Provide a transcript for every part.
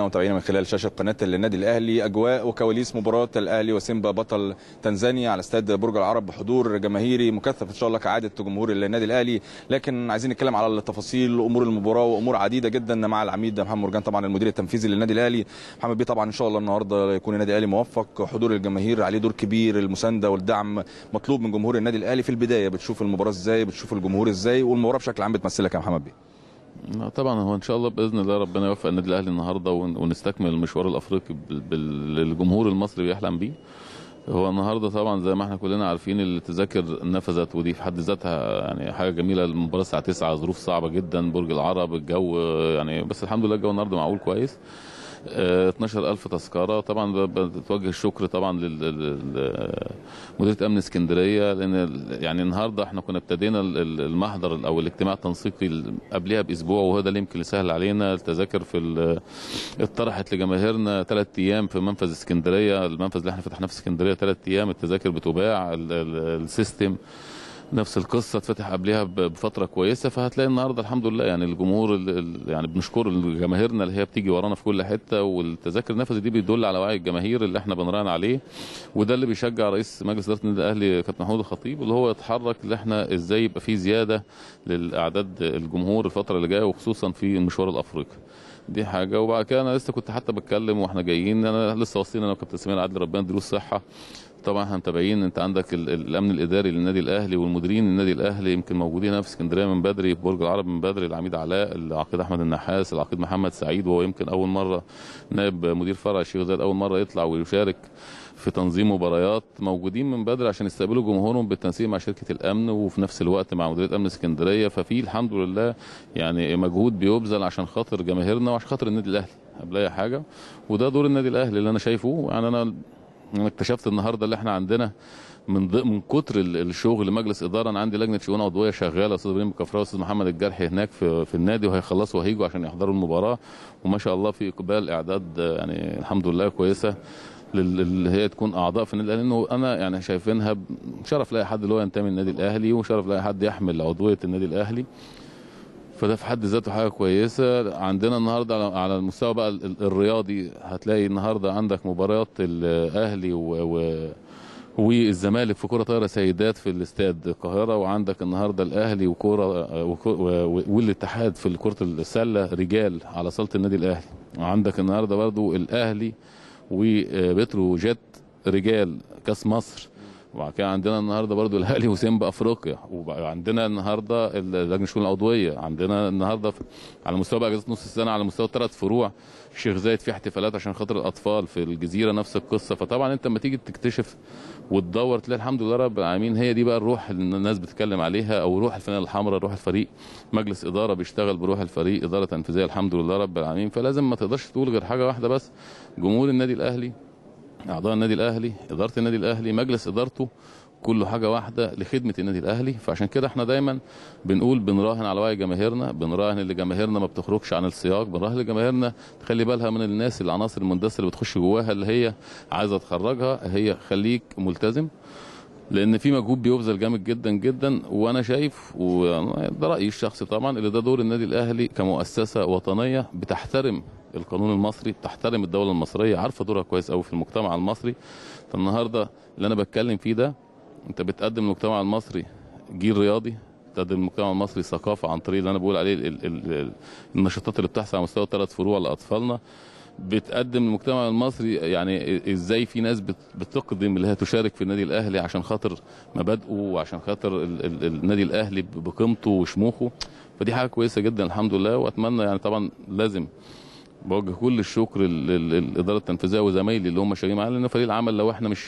ومتابعينا من خلال شاشه قناه النادي الاهلي اجواء وكواليس مباراه الاهلي وسيمبا بطل تنزانيا على استاد برج العرب بحضور جماهيري مكثف ان شاء الله كعاده جمهور النادي الاهلي لكن عايزين نتكلم على التفاصيل امور المباراه وامور عديده جدا مع العميد محمد مرجان طبعا المدير التنفيذي للنادي الاهلي محمد بيه طبعا ان شاء الله النهارده يكون النادي الاهلي موفق حضور الجماهير عليه دور كبير المسانده والدعم مطلوب من جمهور النادي الاهلي في البدايه بتشوف المباراه ازاي بتشوف الجمهور ازاي والمباراه بشكل عام بتمثلك يا محمد بيه طبعا هو ان شاء الله باذن الله ربنا يوفق النادي الاهلي النهارده ونستكمل المشوار الافريقي الجمهور المصري بيحلم بيه هو النهارده طبعا زي ما احنا كلنا عارفين التذاكر نفذت ودي في حد ذاتها يعني حاجه جميله المباراه الساعه 9 ظروف صعبه جدا برج العرب الجو يعني بس الحمد لله الجو النهارده معقول كويس 12000 تذكره طبعا بتوجه الشكر طبعا لمديريه امن اسكندريه لان يعني النهارده احنا كنا ابتدينا المحضر او الاجتماع التنسيقي قبلها باسبوع وهو ده اللي يمكن سهل علينا التذاكر في اتطرحت لجماهيرنا ثلاث ايام في منفذ اسكندريه المنفذ اللي احنا فتحناه في اسكندريه ثلاث ايام التذاكر بتباع السيستم نفس القصه اتفتح قبلها بفتره كويسه فهتلاقي النهارده الحمد لله يعني الجمهور يعني بنشكر جماهيرنا اللي هي بتيجي ورانا في كل حته والتذاكر النفس دي بيدل على وعي الجماهير اللي احنا بنراهن عليه وده اللي بيشجع رئيس مجلس اداره النادي الاهلي كابتن محمود الخطيب اللي هو يتحرك اللي احنا ازاي يبقى في زياده للاعداد الجمهور الفتره اللي جايه وخصوصا في المشوار الافريقي دي حاجه وبعد كده انا لسه كنت حتى بتكلم واحنا جايين انا لسه واصلين انا وكابتن سمير عدلي ربنا يديله الصحه طبعا احنا متابعين انت عندك الامن الاداري للنادي الاهلي والمديرين للنادي الاهلي يمكن موجودين هنا في اسكندريه من بدري في برج العرب من بدري العميد علاء العقيد احمد النحاس العقيد محمد سعيد وهو يمكن اول مره نائب مدير فرع الشيخ زايد اول مره يطلع ويشارك في تنظيم مباريات موجودين من بدري عشان يستقبلوا جمهورهم بالتنسيق مع شركه الامن وفي نفس الوقت مع مديريه امن اسكندريه ففي الحمد لله يعني مجهود بيبذل عشان خاطر جماهيرنا وعشان خاطر النادي الاهلي قبل اي حاجه وده دور النادي الاهلي اللي انا شايفه يعني انا انا اكتشفت النهارده اللي احنا عندنا من من كتر الشغل مجلس اداره انا عندي لجنه شؤون عضويه شغاله استاذ ابراهيم الكفراوي واستاذ محمد الجرحي هناك في, في النادي وهيخلصوا وهيجوا عشان يحضروا المباراه وما شاء الله في اقبال اعداد يعني الحمد لله كويسه اللي هي تكون اعضاء في النادي لانه انا يعني شايفينها شرف لاي حد اللي هو ينتمي للنادي الاهلي وشرف لاي حد يحمل عضويه النادي الاهلي فده في حد ذاته حاجه كويسه عندنا النهارده على المستوى بقى الرياضي هتلاقي النهارده عندك مباريات الاهلي و, و... والزمالك في كره طايره سيدات في الاستاد القاهره وعندك النهارده الاهلي وكوره والاتحاد في كره السله رجال على صاله النادي الاهلي وعندك النهارده برضو الاهلي وبترو جت رجال كاس مصر وبعد كده عندنا النهارده برضو الاهلي وسيمبا بافريقيا وعندنا النهارده لجنه الشؤون العضويه عندنا النهارده على مستوى بقى اجازه نص السنه على مستوى ثلاث فروع الشيخ زايد في احتفالات عشان خاطر الاطفال في الجزيره نفس القصه فطبعا انت لما تيجي تكتشف وتدور تلاقي الحمد لله رب العالمين هي دي بقى الروح اللي الناس بتتكلم عليها او روح الفنانه الحمراء روح الفريق مجلس اداره بيشتغل بروح الفريق اداره تنفيذيه الحمد لله رب العالمين فلازم ما تقدرش تقول غير حاجه واحده بس جمهور النادي الاهلي اعضاء النادي الاهلي اداره النادي الاهلي مجلس ادارته كله حاجه واحده لخدمه النادي الاهلي فعشان كده احنا دايما بنقول بنراهن على وعي جماهيرنا بنراهن اللي جماهيرنا ما بتخرجش عن السياق بنراهن لجماهيرنا تخلي بالها من الناس العناصر المندسه اللي بتخش جواها اللي هي عايزه تخرجها هي خليك ملتزم لان في مجهود بيبذل جامد جدا جدا وانا شايف وده رايي الشخصي طبعا اللي ده دور النادي الاهلي كمؤسسه وطنيه بتحترم القانون المصري بتحترم الدوله المصريه عارفه دورها كويس قوي في المجتمع المصري فالنهارده اللي انا بتكلم فيه ده انت بتقدم للمجتمع المصري جيل رياضي بتقدم للمجتمع المصري ثقافه عن طريق اللي انا بقول عليه النشاطات اللي بتحصل على مستوى ثلاث فروع لاطفالنا بتقدم للمجتمع المصري يعني ازاي في ناس بتقدم اللي هي تشارك في النادي الاهلي عشان خاطر مبادئه وعشان خاطر ال ال النادي الاهلي بقيمته وشموخه فدي حاجه كويسه جدا الحمد لله واتمنى يعني طبعا لازم بوجه كل الشكر للاداره التنفيذيه وزمايلي اللي هم شغالين معانا لان فريق العمل لو احنا مش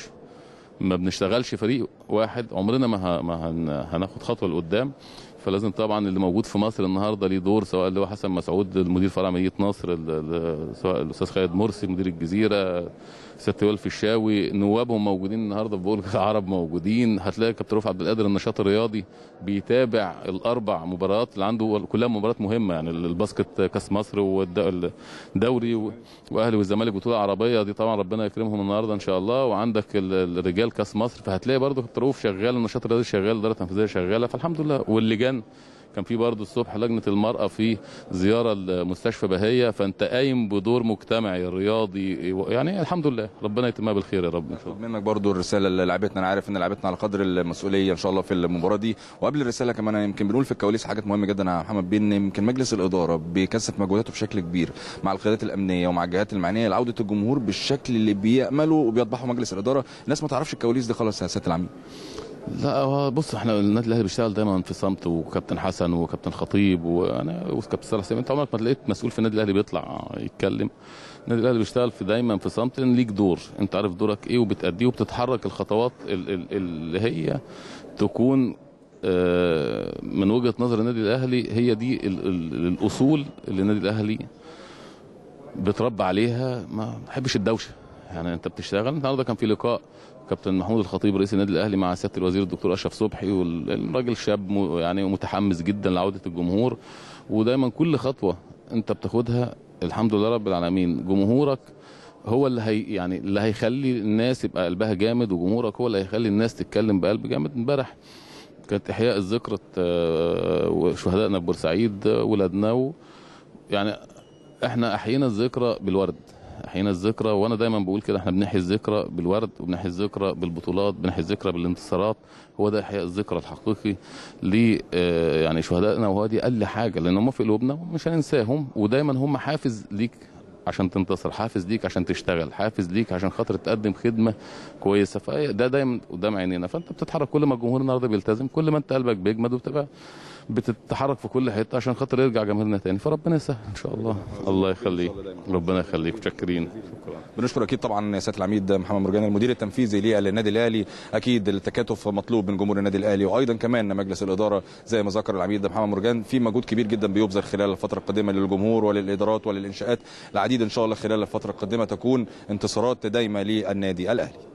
ما بنشتغلش فريق واحد عمرنا ما هناخد خطوه لقدام فلازم طبعا اللي موجود في مصر النهارده ليه دور سواء اللي هو حسن مسعود المدير فرع مدينه نصر سواء الاستاذ خالد مرسي مدير الجزيره سياده في الشاوي نوابهم موجودين النهارده في برج العرب موجودين هتلاقي كابتن رفعت عبد القادر النشاط الرياضي بيتابع الاربع مباريات اللي عنده كلها مباريات مهمه يعني الباسكت كاس مصر والدوري واهلي والزمالك بطوله عربيه دي طبعا ربنا يكرمهم النهارده ان شاء الله وعندك الرجال كاس مصر فهتلاقي برضه كابتن رؤوف شغال النشاط الرياضي شغال الاداره التنفيذيه شغاله فالحمد لله واللجان كمان كان في برضه الصبح لجنه المراه في زياره لمستشفى بهيه فانت قايم بدور مجتمعي رياضي يعني الحمد لله ربنا يتمها بالخير يا رب ان شاء الله منك برضه الرساله للاعبتنا انا عارف ان لاعبتنا على قدر المسؤوليه ان شاء الله في المباراه دي وقبل الرساله كمان يمكن بنقول في الكواليس حاجات مهمه جدا يا محمد بين يمكن مجلس الاداره بيكثف مجهوداته بشكل كبير مع القيادات الامنيه ومع الجهات المعنيه لعوده الجمهور بالشكل اللي بيامله وبيطبحه مجلس الاداره الناس ما تعرفش الكواليس دي خالص يا سياده العميد لا بص احنا النادي الاهلي بيشتغل دايما في صمت وكابتن حسن وكابتن خطيب وانا وكابتن صلاح انت عمرك ما لقيت مسؤول في النادي الاهلي بيطلع يتكلم النادي الاهلي بيشتغل في دايما في صمت لان ليك دور انت عارف دورك ايه وبتأديه وبتتحرك الخطوات اللي هي تكون آه، من وجهه نظر النادي الاهلي هي دي الاصول اللي النادي الاهلي بتربى عليها ما بحبش الدوشه يعني انت بتشتغل النهارده كان في لقاء كابتن محمود الخطيب رئيس النادي الاهلي مع سياده الوزير الدكتور اشرف صبحي والراجل شاب يعني متحمس جدا لعوده الجمهور ودايما كل خطوه انت بتاخدها الحمد لله رب العالمين جمهورك هو اللي هي يعني اللي هيخلي الناس يبقى قلبها جامد وجمهورك هو اللي هيخلي الناس تتكلم بقلب جامد امبارح كانت احياء الذكرى آه، وشهدائنا في بورسعيد آه، ولادنا يعني احنا احيينا الذكرى بالورد احيينا الذكرى وانا دايما بقول كده احنا بنحيي الذكرى بالورد وبنحيي الذكرى بالبطولات بنحيي الذكرى بالانتصارات هو ده احياء الذكرى الحقيقي ل آه، يعني شهدائنا وهو دي اقل حاجه لان هم في قلوبنا ومش هننساهم ودايما هم حافز ليك عشان تنتصر حافز ليك عشان تشتغل حافز ليك عشان خاطر تقدم خدمه كويسه فده دايما قدام عينينا فانت بتتحرك كل ما الجمهور النهارده بيلتزم كل ما انت قلبك بيجمد وبتبقى بتتحرك في كل حته عشان خاطر يرجع جماهيرنا تاني فربنا يسهل ان شاء الله الله يخليك ربنا يخليك متشكرين بنشكر اكيد طبعا سياده العميد محمد مرجان المدير التنفيذي للنادي الاهلي اكيد التكاتف مطلوب من جمهور النادي الاهلي وايضا كمان مجلس الاداره زي ما ذكر العميد محمد مرجان في مجهود كبير جدا بيبذل خلال الفتره القادمه للجمهور وللادارات وللانشاءات العديد ان شاء الله خلال الفتره القادمه تكون انتصارات دايمه للنادي الاهلي